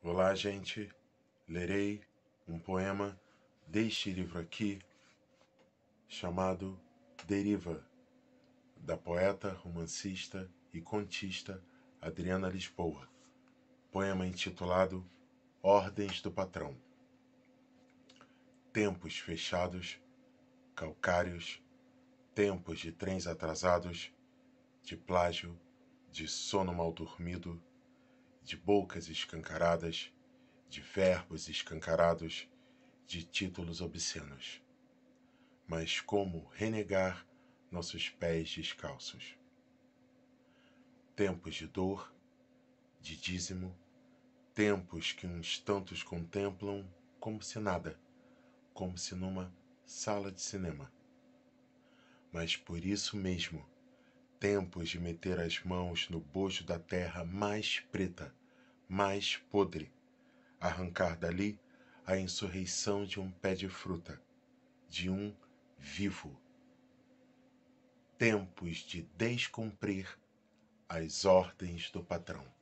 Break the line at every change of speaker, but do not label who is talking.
Olá, gente. Lerei um poema deste livro aqui, chamado Deriva, da poeta, romancista e contista Adriana Lisboa. Poema intitulado Ordens do Patrão. Tempos fechados, calcários, tempos de trens atrasados, de plágio, de sono mal dormido de bocas escancaradas, de verbos escancarados, de títulos obscenos. Mas como renegar nossos pés descalços? Tempos de dor, de dízimo, tempos que uns tantos contemplam como se nada, como se numa sala de cinema. Mas por isso mesmo, tempos de meter as mãos no bojo da terra mais preta, mais podre, arrancar dali a insurreição de um pé de fruta, de um vivo. Tempos de descumprir as ordens do patrão.